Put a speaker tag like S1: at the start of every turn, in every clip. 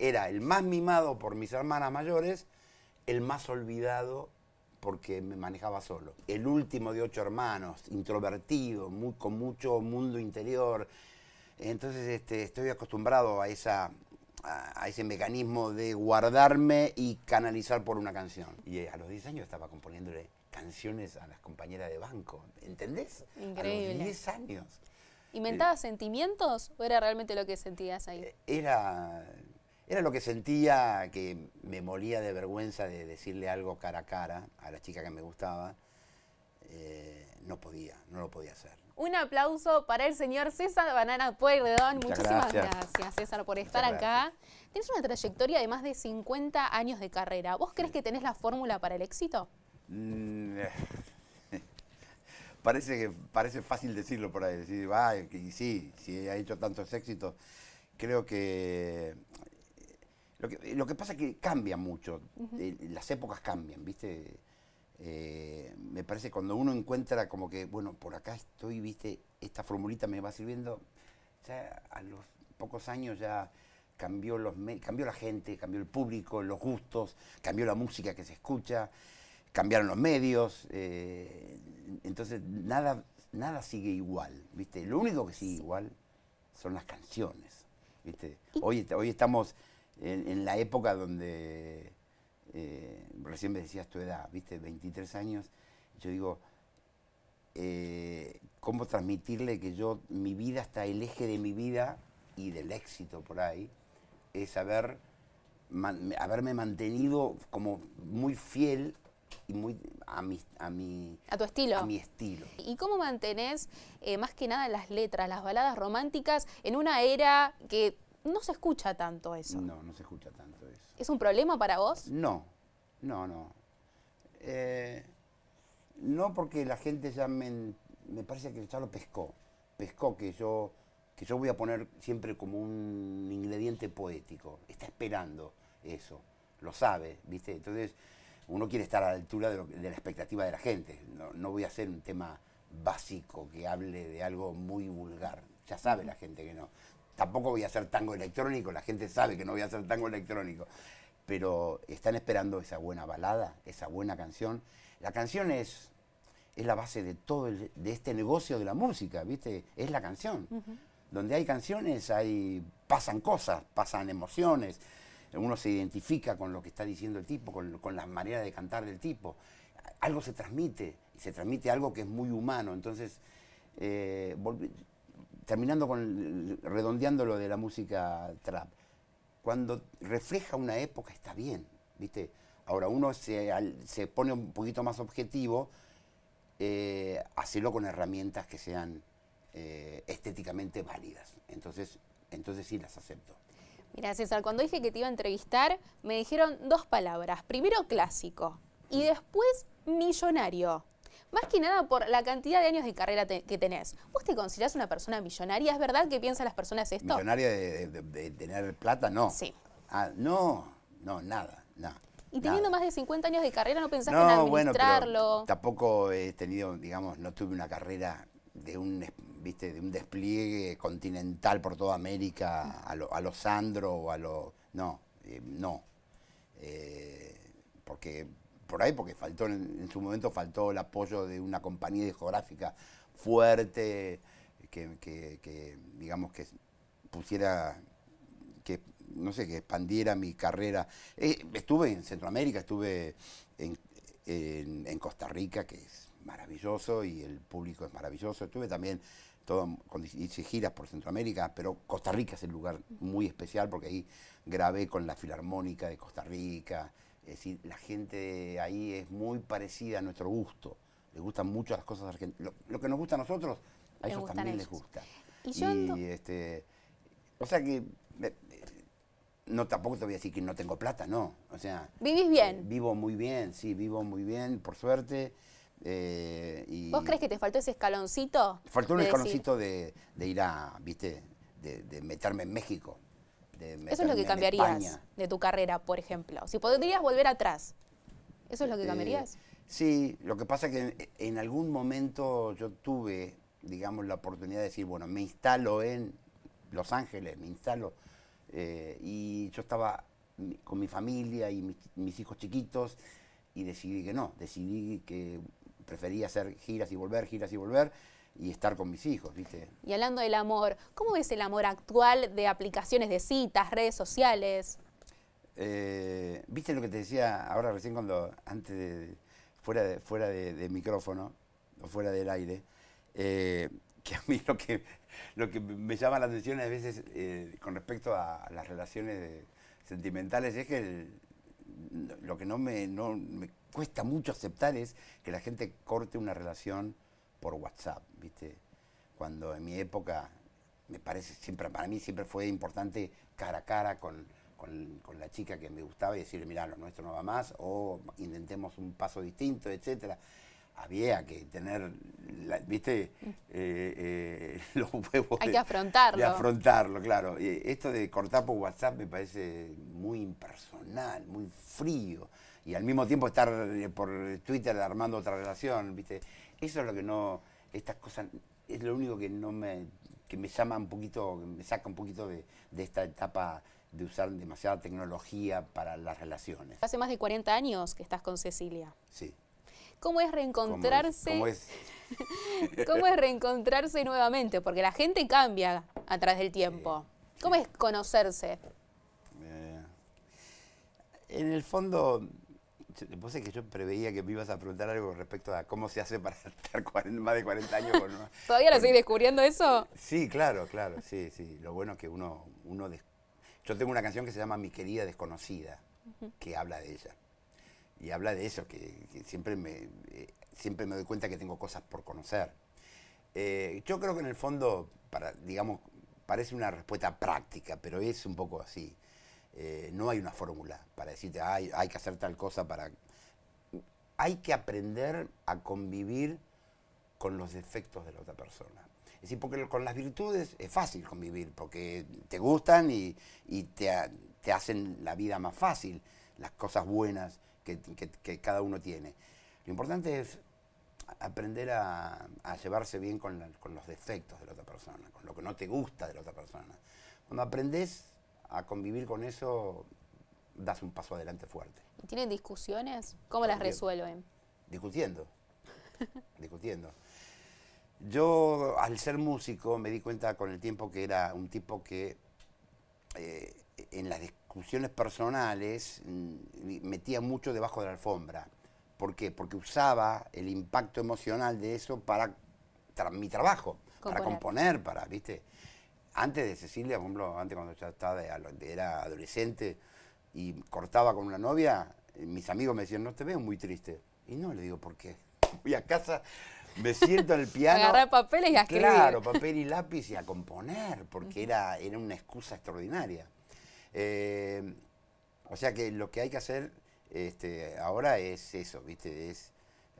S1: era el más mimado por mis hermanas mayores, el más olvidado porque me manejaba solo. El último de ocho hermanos, introvertido, con mucho mundo interior. Entonces este, estoy acostumbrado a, esa, a, ese mecanismo de guardarme y canalizar por una canción. Y eh, a los 10 años estaba componiéndole canciones a las compañeras de banco, ¿entendés? Increíble. A los 10 años.
S2: ¿Inventabas sentimientos o era realmente lo que sentías ahí? Eh,
S1: era era lo que sentía, que me molía de vergüenza de decirle algo cara a cara a la chica que me gustaba. Eh, no podía, no lo podía hacer.
S2: Un aplauso para el señor César Banana Pueyrredón. Muchísimas gracias. César, por estar acá. Tienes una trayectoria de más de 50 años de carrera. ¿Vos crees que tenés la fórmula para el éxito?
S1: Mm, parece, que, parece fácil decirlo por ahí. Decir, sí, si ha hecho tantos éxitos. Creo que lo que, lo que pasa es que cambia mucho, eh, las épocas cambian, ¿viste? Eh, me parece cuando uno encuentra como que, bueno, por acá estoy, ¿viste? Esta formulita me va sirviendo. a los pocos años ya cambió, los cambió la gente, cambió el público, los gustos, cambió la música que se escucha, cambiaron los medios. Eh, entonces, nada, nada sigue igual, ¿viste? Lo único que sigue igual son las canciones, ¿viste? Hoy, hoy estamos en, la época donde eh, recién me decías tu edad, viste, 23 años, yo digo, eh, ¿cómo transmitirle que yo, mi vida hasta el eje de mi vida y del éxito por ahí, es haber, haberme mantenido como muy fiel y muy a mi, a mi
S2: a tu estilo a mi estilo y cómo mantenés eh, más que nada las letras las baladas románticas en una era que no se escucha tanto eso.
S1: No, no se escucha tanto eso.
S2: ¿Es un problema para vos?
S1: No, no, no. Eh, no porque la gente ya me, me parece que ya lo pescó. Pescó que yo, que yo voy a poner siempre como un ingrediente poético. Está esperando eso. Lo sabe, ¿viste? Entonces uno quiere estar a la altura de, la expectativa de la gente. No, no, voy a hacer un tema básico que hable de algo muy vulgar. Ya sabe la gente que no. Tampoco voy a hacer tango electrónico, la gente sabe que no voy a hacer tango electrónico. Pero están esperando esa buena balada, esa buena canción. La canción es, es la base de todo de este negocio de la música, ¿viste? Es la canción. Donde hay canciones, hay, pasan cosas, pasan emociones. Uno se identifica con lo que está diciendo el tipo, con, las maneras de cantar del tipo. Algo se transmite, se transmite algo que es muy humano. Entonces, eh, terminando con, redondeando lo de la música trap, cuando refleja una época está bien, ¿viste? Ahora uno se, pone un poquito más objetivo, eh, hacerlo con herramientas que sean eh, estéticamente válidas. Entonces, entonces sí las acepto.
S2: Mira, César, cuando dije que te iba a entrevistar, me dijeron dos palabras. Primero clásico y después millonario. Más que nada por la cantidad de años de carrera que tenés. ¿Vos te considerás una persona millonaria? ¿Es verdad que piensan las personas esto? Millonaria
S1: de, tener plata, no. Sí. Ah, no, no, nada, nada.
S2: Y teniendo más de 50 años de carrera, ¿no pensás en administrarlo? Bueno,
S1: tampoco he tenido, digamos, no tuve una carrera de un, ¿viste? de un despliegue continental por toda América, a, los Sandro o a los... No, eh, no. Eh, porque por ahí porque faltó en, su momento faltó el apoyo de una compañía discográfica fuerte que, digamos que pusiera que no sé que expandiera mi carrera eh, estuve en Centroamérica estuve en, Costa Rica que es maravilloso y el público es maravilloso estuve también todo con hice giras por Centroamérica pero Costa Rica es el lugar muy especial porque ahí grabé con la filarmónica de Costa Rica es decir, la gente ahí es muy parecida a nuestro gusto. Les gustan mucho las cosas argentinas. Lo, que nos gusta a nosotros, a ellos también les gusta.
S2: Y,
S1: este, o sea que eh, no tampoco te voy a decir que no tengo plata, no. O sea,
S2: vivís bien. Eh,
S1: vivo muy bien, sí, vivo muy bien, por suerte. Eh, y ¿Vos crees
S2: que te faltó ese escaloncito? Faltó un escaloncito
S1: de, de, ir a, viste, de, de meterme en México. Eso es lo que cambiarías
S2: de tu carrera, por ejemplo. Si podrías volver atrás, ¿eso es lo que eh, cambiarías?
S1: sí, lo que pasa es que en, algún momento yo tuve, digamos, la oportunidad de decir, bueno, me instalo en Los Ángeles, me instalo. Eh, y yo estaba con mi familia y mis hijos chiquitos y decidí que no, decidí que prefería hacer giras y volver, giras y volver y estar con mis hijos, ¿viste?
S2: Y hablando del amor, ¿cómo ves el amor actual de aplicaciones de citas, redes sociales?
S1: Eh, ¿Viste lo que te decía ahora recién cuando, antes fuera, de, fuera de, micrófono o fuera del aire? Eh, que a mí lo que, lo que me llama la atención a veces eh, con respecto a las relaciones sentimentales es que lo que no me, no me cuesta mucho aceptar es que la gente corte una relación por WhatsApp, ¿viste? Cuando en mi época, me parece, siempre, para mí siempre fue importante cara a cara con, la chica que me gustaba y decirle, mira, lo nuestro no va más, o intentemos un paso distinto, etcétera había que tener, viste, mm. eh, eh, los huevos. Hay que afrontarlo. afrontarlo, claro. esto de cortar por WhatsApp me parece muy impersonal, muy frío y al mismo tiempo estar eh, por Twitter armando otra relación, ¿viste? Eso es lo que no, estas cosas, es lo único que no me, que me llama un poquito, que me saca un poquito de, esta etapa de usar demasiada tecnología para las relaciones.
S2: Hace más de 40 años que estás con Cecilia. Sí. ¿Cómo es reencontrarse? ¿Cómo es? ¿Cómo es? reencontrarse nuevamente? Porque la gente cambia a través del tiempo. ¿Cómo es conocerse?
S1: Eh, en el fondo, Vos es que yo preveía que me ibas a preguntar algo respecto a cómo se hace para estar más de 40 años con una,
S2: ¿Todavía lo estoy descubriendo eso?
S1: Sí, claro, claro, sí, sí. Lo bueno es que uno... uno Yo tengo una canción que se llama Mi querida desconocida, que habla de ella. Y habla de eso, que, siempre, me, eh, siempre me doy cuenta que tengo cosas por conocer. Eh, yo creo que en el fondo, digamos, parece una respuesta práctica, pero es un poco así. Eh, no hay una fórmula para decirte, hay que hacer tal cosa para... Hay que aprender a convivir con los defectos de la otra persona. Es decir, porque con las virtudes es fácil convivir, porque te gustan y, te, hacen la vida más fácil, las cosas buenas que, que, cada uno tiene. Lo importante es aprender a, llevarse bien con, con los defectos de la otra persona, con lo que no te gusta de la otra persona. Cuando aprendes a convivir con eso, das un paso adelante fuerte.
S2: tienen discusiones? ¿Cómo las resuelven?
S1: Discutiendo, discutiendo. Yo, al ser músico, me di cuenta con el tiempo que era un tipo que eh, en las discusiones personales mm, metía mucho debajo de la alfombra. ¿Por qué? Porque usaba el impacto emocional de eso para mi trabajo, para componer, para, ¿viste? antes de Cecilia, por ejemplo, antes cuando ya estaba, era adolescente y cortaba con una novia, eh, mis amigos me decían, no te veo muy triste. Y no, le digo, ¿por qué? Voy a casa, me siento el piano. Agarrar papeles y a escribir. Claro, papel y lápiz y a componer, porque era, era una excusa extraordinaria. Eh, o sea que lo que hay que hacer este, ahora es eso, ¿viste? Es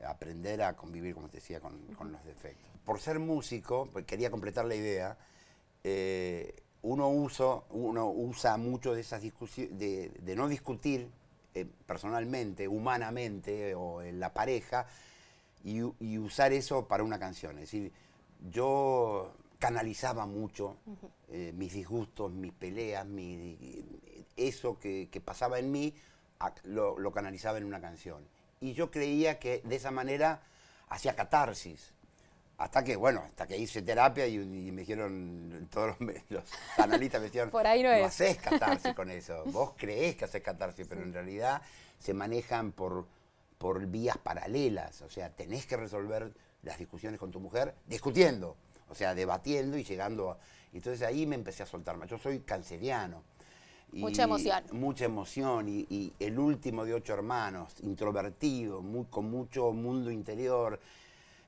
S1: aprender a convivir, como te decía, con, con los defectos. Por ser músico, pues, quería completar la idea, eh, uno, usa mucho de esas de, de no discutir eh, personalmente, humanamente o en la pareja y, usar eso para una canción. Es decir, yo canalizaba mucho eh, mis disgustos, mis peleas, eso que, pasaba en mí, lo, lo canalizaba en una canción. Y yo creía que de esa manera hacía catarsis hasta que, bueno, hasta que hice terapia y, me dijeron, todos los, analistas me dijeron, Por ahí no, no haces catarsis con eso, vos crees que haces catarsis, pero en realidad se manejan por, por vías paralelas, o sea, tenés que resolver las discusiones con tu mujer discutiendo, o sea, debatiendo y llegando a... Entonces ahí me empecé a soltar más, yo soy canceriano.
S2: mucha emoción.
S1: Mucha emoción y, el último de ocho hermanos, introvertido, muy, con mucho mundo interior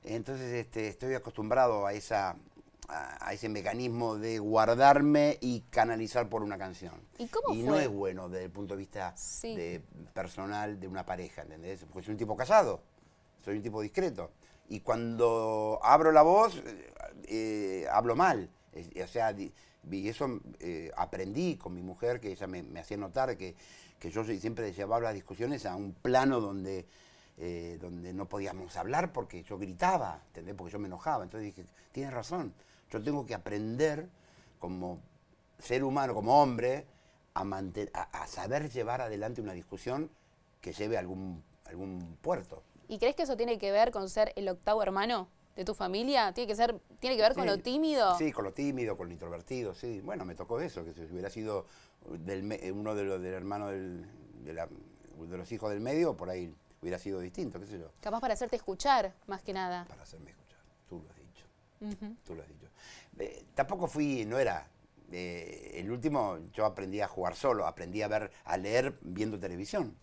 S1: entonces este, estoy acostumbrado a, esa, a, ese mecanismo de guardarme y canalizar por una canción. Y, cómo y no es bueno desde el punto de vista de, personal de una pareja, ¿entendés? Porque soy un tipo casado, soy un tipo discreto. Y cuando abro la voz, eh, eh, hablo mal. O sea, y eso eh, aprendí con mi mujer, que ella me, hacía notar que, que yo siempre llevaba las discusiones a un plano donde eh, donde no podíamos hablar porque yo gritaba, Porque yo me enojaba. Entonces dije, tienes razón, yo tengo que aprender como ser humano, como hombre, a, a, saber llevar adelante una discusión que lleve a algún, algún puerto.
S2: ¿Y crees que eso tiene que ver con ser el octavo hermano? de tu familia? ¿Tiene que, ser, tiene que ver con lo tímido? Sí, con
S1: lo tímido, con lo introvertido, sí. Bueno, me tocó eso, que si hubiera sido uno de los del de, los hijos del medio, por ahí hubiera sido distinto, qué sé yo.
S2: Capaz para hacerte escuchar, más que nada. Para hacerme escuchar,
S1: tú lo has dicho. Tú lo has dicho. Eh, tampoco fui, no era. Eh, el último, yo aprendí a jugar solo, aprendí a ver, a leer viendo televisión.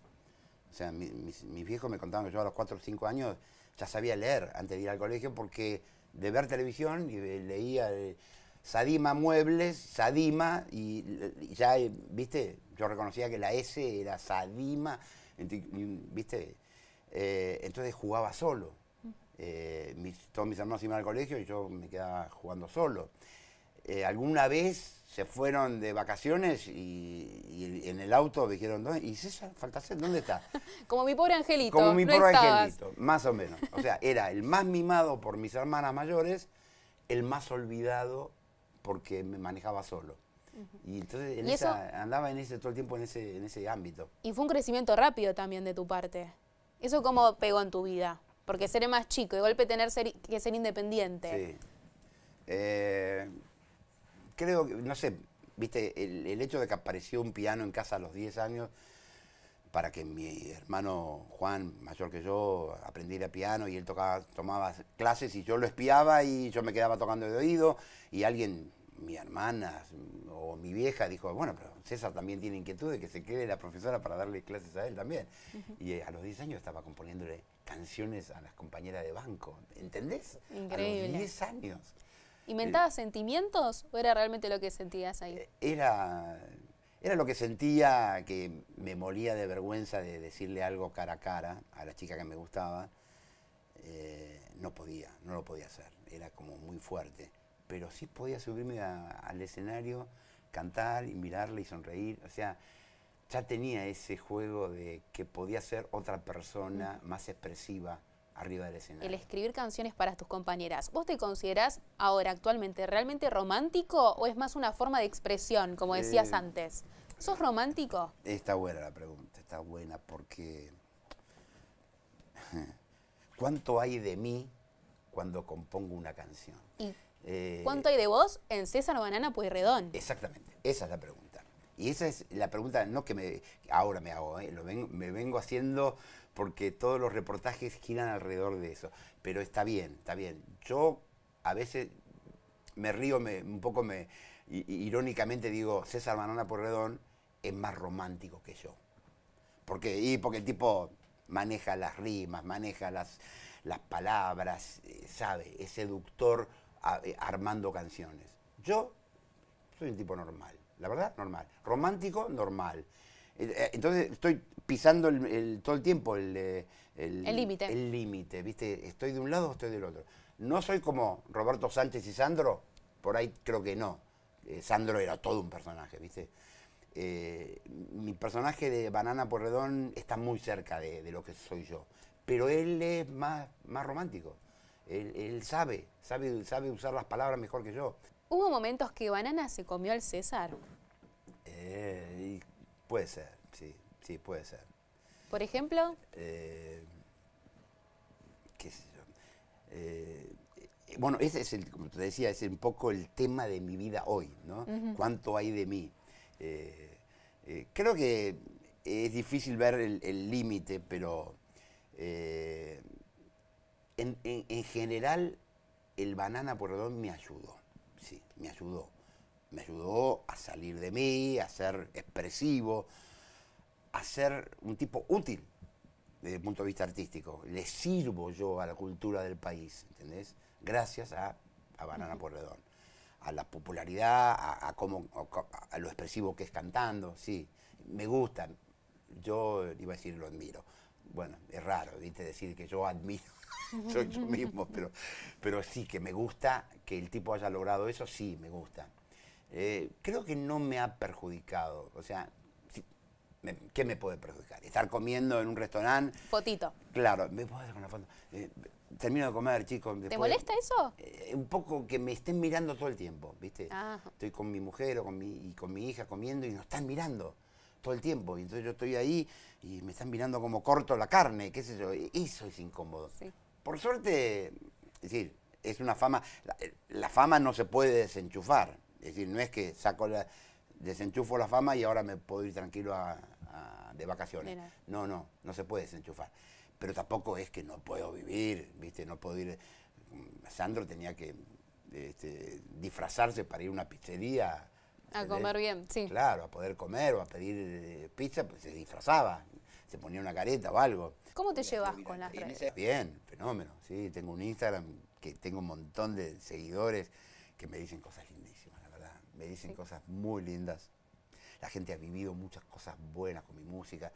S1: O sea, mis, viejos me contaban que yo a los 4 o 5 años ya sabía leer antes de ir al colegio porque de ver televisión leía eh, Sadima Muebles, Sadima, y ya, viste, yo reconocía que la S era Sadima, viste, eh, entonces jugaba solo. Mm. Eh, todos mis hermanos iban al colegio y yo me quedaba jugando solo. Eh, alguna vez se fueron de vacaciones y, en el auto dijeron, ¿dónde? ¿y César dónde está?
S2: Como mi pobre angelito. Como mi pobre angelito,
S1: más o menos. O sea, era el más mimado por mis hermanas mayores, el más olvidado porque me manejaba solo. Y entonces andaba en ese, todo el tiempo en ese, en ese ámbito.
S2: Y fue un crecimiento rápido también de tu parte. ¿Eso cómo pegó en tu vida? Porque seré más chico, de golpe tener que ser independiente.
S1: Sí. Eh, creo que, no sé, viste, el, hecho de que apareció un piano en casa a los 10 años, para que mi hermano Juan, mayor que yo, aprendiera piano y él tocaba, tomaba clases y yo lo espiaba y yo me quedaba tocando de oído y alguien mi hermana o mi vieja dijo, bueno, pero César también tiene inquietud de que se quede la profesora para darle clases a él también. Y eh, a los 10 años estaba componiéndole canciones a las compañeras de banco, ¿entendés? Increíble. A 10 años.
S2: ¿Inventabas eh, sentimientos o era realmente lo que sentías ahí? Eh,
S1: era, era lo que sentía, que me molía de vergüenza de decirle algo cara a cara a la chica que me gustaba. no podía, no lo podía hacer, era como muy fuerte pero sí podía subirme al escenario, cantar y mirarle y sonreír. O sea, ya tenía ese juego de que podía ser otra persona más expresiva arriba del escenario.
S2: El escribir canciones para tus compañeras, ¿vos te considerás ahora actualmente realmente romántico o es más una forma de expresión, como decías eh, antes? ¿Sos romántico?
S1: Está buena la pregunta, está buena porque ¿cuánto hay de mí cuando compongo una canción? Eh, ¿Cuánto
S2: hay de vos en César Banana Pueyrredón?
S1: Exactamente, esa es la pregunta. Y esa es la pregunta, no que me, ahora me hago, ¿eh? lo me vengo haciendo porque todos los reportajes giran alrededor de eso. Pero está bien, está bien. Yo a veces me río, me, un poco me, irónicamente digo, César Banana Pueyrredón es más romántico que yo. Porque, y porque el tipo maneja las rimas, maneja las, palabras, eh, sabe, es seductor eh, armando canciones. Yo soy un tipo normal, la verdad, normal. Romántico, normal. Eh, eh, entonces estoy pisando todo el tiempo el límite. El límite, ¿viste? Estoy de un lado o estoy del otro. No soy como Roberto Sánchez y Sandro, por ahí creo que no. Sandro era todo un personaje, ¿viste? mi personaje de Banana Porredón está muy cerca de, lo que soy yo, pero él es más, más romántico. Él, sabe, sabe, sabe usar las palabras mejor que yo.
S2: ¿Hubo momentos que Banana se comió al César?
S1: Eh, puede ser, sí, sí, puede ser.
S2: ¿Por ejemplo?
S1: Eh, eh, bueno, ese es, el, como te decía, es un poco el tema de mi vida hoy, ¿no? ¿Cuánto hay de mí? creo que es difícil ver el límite, pero en, general, el banana por me ayudó, sí, me ayudó. Me ayudó a salir de mí, a ser expresivo, a ser un tipo útil desde el punto de vista artístico. Le sirvo yo a la cultura del país, ¿entendés? Gracias a, a Banana Porredón. A la popularidad, a, a, lo expresivo que es cantando, sí. Me gustan. Yo iba a decir lo admiro. Bueno, es raro, ¿viste? Decir que yo admiro
S2: soy yo mismo,
S1: pero, pero sí que me gusta que el tipo haya logrado eso, sí, me gusta. Eh, creo que no me ha perjudicado, o sea, ¿qué me puede perjudicar? Estar comiendo en un restaurante. Fotito. Claro, me puedo hacer una foto. Eh, termino de comer, chicos. ¿Te molesta
S2: eso? Eh,
S1: un poco que me estén mirando todo el tiempo, ¿viste? Ah. Estoy con mi mujer o con mi, y con mi hija comiendo y nos están mirando todo el tiempo. Y entonces yo estoy ahí y me están mirando como corto la carne, qué sé yo, e-, eso es incómodo. Por suerte, es decir, es una fama, la, fama no se puede desenchufar, es decir, no es que saco la, desenchufo la fama y ahora me puedo ir tranquilo de vacaciones. No, no, no se puede desenchufar. Pero tampoco es que no puedo vivir, ¿viste? No puedo ir... Mm, Sandro tenía que este, disfrazarse para ir a una pizzería.
S2: A comer bien, sí.
S1: Claro, a poder comer o a pedir eh, pizza, pues se disfrazaba se ponía una careta o algo.
S2: ¿Cómo te llevas con las redes? Bien,
S1: fenómeno, sí. Tengo un Instagram que tengo un montón de seguidores que me dicen cosas lindísimas, la verdad. Me dicen cosas muy lindas. La gente ha vivido muchas cosas buenas con mi música.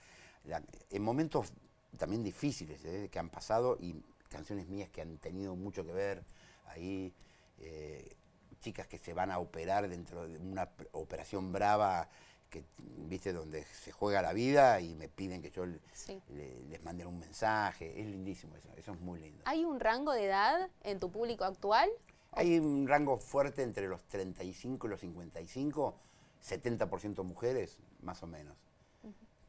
S1: en momentos también difíciles ¿eh? que han pasado y canciones mías que han tenido mucho que ver ahí. Eh, chicas que se van a operar dentro de una operación brava que, viste, donde se juega la vida y me piden que yo
S2: les
S1: mande un mensaje. Es lindísimo eso, eso es muy lindo.
S2: ¿Hay un rango de edad en tu público actual?
S1: Hay un rango fuerte entre los 35 y los 55, 70% mujeres, más o menos.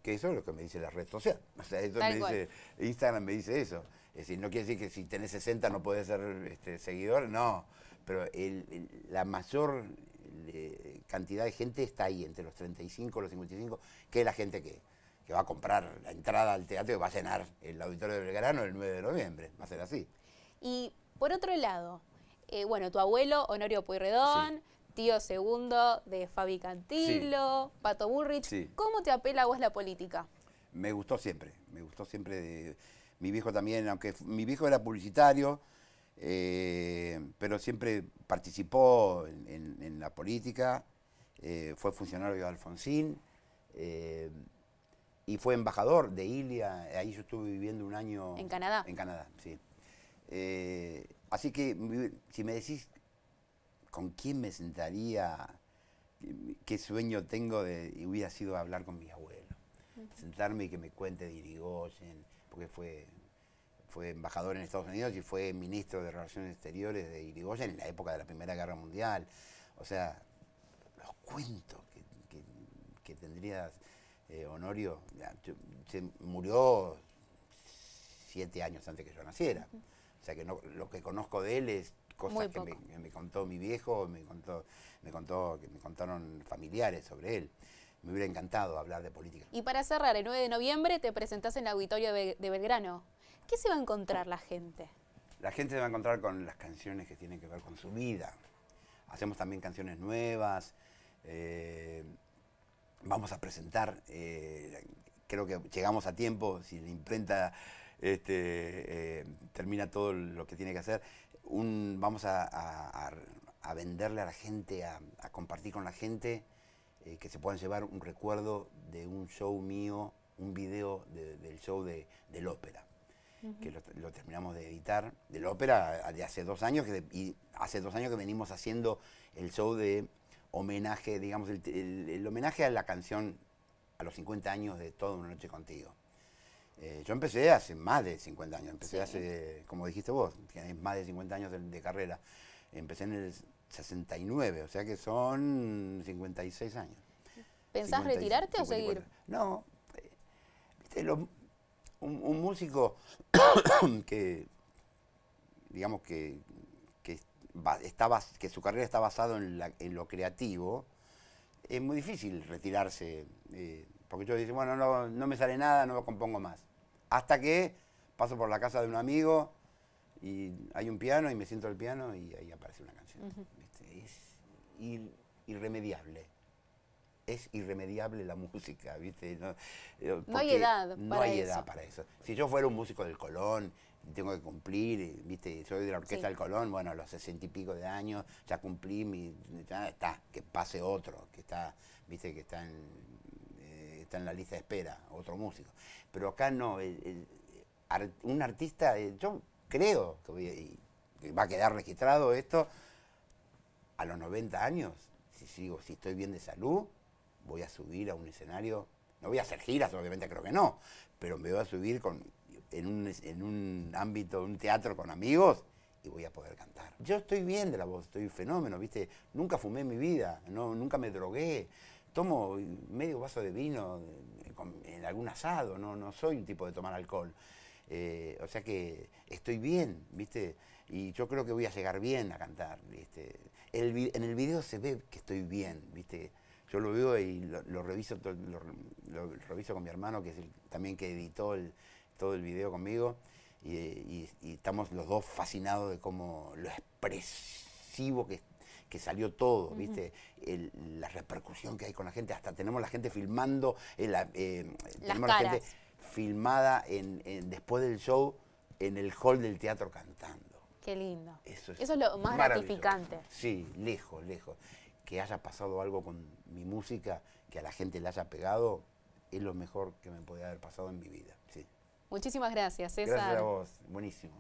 S1: Que eso es lo que me dice la red social. O sea, Instagram me dice eso. Es decir, no quiere decir que si tenés 60 no podés ser este, seguidor, no. Pero la mayor cantidad de gente está ahí, entre los 35 y los 55, que es la gente que, va a comprar la entrada al teatro y va a cenar el Auditorio de Belgrano el 9 de noviembre. Va a ser así.
S2: Y por otro lado, eh, bueno, tu abuelo, Honorio Puyredón tío segundo de Fabi Cantillo, Pato Bullrich, ¿cómo te apela a vos la política?
S1: Me gustó siempre, me gustó siempre. De... Mi viejo también, aunque mi viejo era publicitario, eh, pero siempre participó en, la política, eh, fue funcionario de Alfonsín eh, y fue embajador de Ilia, ahí yo estuve viviendo un año... En Canadá. En Canadá, sí. así que si me decís con quién me sentaría, qué sueño tengo de, hubiera sido hablar con mi abuelo, sentarme y que me cuente de Irigoyen, porque fue fue embajador en Estados Unidos y fue ministro de Relaciones Exteriores de Irigoyen en la época de la Primera Guerra Mundial. O sea,
S2: los cuentos
S1: que, tendrías, eh, Honorio, se murió siete años antes que yo naciera. O sea que no, lo que conozco de él es cosas que me, contó mi viejo, me contó, me contó, que me contaron familiares sobre él. Me hubiera encantado hablar de política. Y
S2: para cerrar, el 9 de noviembre te presentás en el auditorio de, Belgrano. ¿Qué se va a encontrar la gente?
S1: La gente se va a encontrar con las canciones que tienen que ver con su vida. Hacemos también canciones nuevas. Eh, vamos a presentar, eh, creo que llegamos a tiempo, si la imprenta este, eh, termina todo lo que tiene que hacer, vamos a, venderle a la gente, a, compartir con la gente, que se puedan llevar un recuerdo de un show mío, un video del show de, del ópera que lo, terminamos de editar, de la ópera de hace dos años, que, y hace dos años que venimos haciendo el show de homenaje, digamos, el, homenaje a la canción a los 50 años de Toda una noche contigo. Eh, yo empecé hace más de 50 años, empecé hace, como dijiste vos, tienes más de 50 años de, carrera. Empecé en el 69, o sea que son 56 años. ¿Pensás retirarte o seguir? No, eh, viste, lo, un, músico que, digamos que, que su carrera está basada en, lo creativo, es muy difícil retirarse, eh, porque yo dice, bueno, no, me sale nada, no lo compongo más. Hasta que paso por la casa de un amigo y hay un piano y me siento al piano y ahí aparece una canción. Este, es irremediable es irremediable la música, ¿viste? No, eh, hay edad no para hay eso. edad para eso. Si yo fuera un músico del Colón, tengo que cumplir, eh, ¿viste? Soy de la Orquesta del Colón, bueno, a los sesenta y pico de años ya cumplí mi... Ya está, que pase otro, que está, ¿viste? Que está en, eh, está en la lista de espera, otro músico. Pero acá no, un artista, yo creo que, va a quedar registrado esto a los 90 años, si sigo, si estoy bien de salud, voy a subir a un escenario, no voy a hacer giras, obviamente creo que no, pero me voy a subir con, en, un, en un ámbito, un teatro con amigos y voy a poder cantar. Yo estoy bien de la voz, estoy fenómeno, ¿viste? Nunca fumé en mi vida, no, nunca me drogué, tomo medio vaso de vino eh, en algún asado, no, no soy un tipo de tomar alcohol. Eh, o sea que estoy bien, ¿viste? Y yo creo que voy a llegar bien a cantar, ¿viste? en el video se ve que estoy bien, ¿viste? yo lo veo y lo, reviso, lo, reviso con mi hermano, que es el, también que editó todo el video conmigo, y, estamos los dos fascinados de cómo lo expresivo que, salió todo, ¿viste? la repercusión que hay con la gente, hasta tenemos la gente filmando, eh, la, eh,
S2: tenemos la gente
S1: filmada en, después del show en el hall del teatro cantando.
S2: Qué lindo. Eso
S1: es lo más gratificante. Sí, lejos, lejos que haya pasado algo con mi música, que a la gente le haya pegado, es lo mejor que me podía haber pasado en mi vida. Sí.
S2: Muchísimas gracias, César. Gracias a vos,
S1: buenísimo.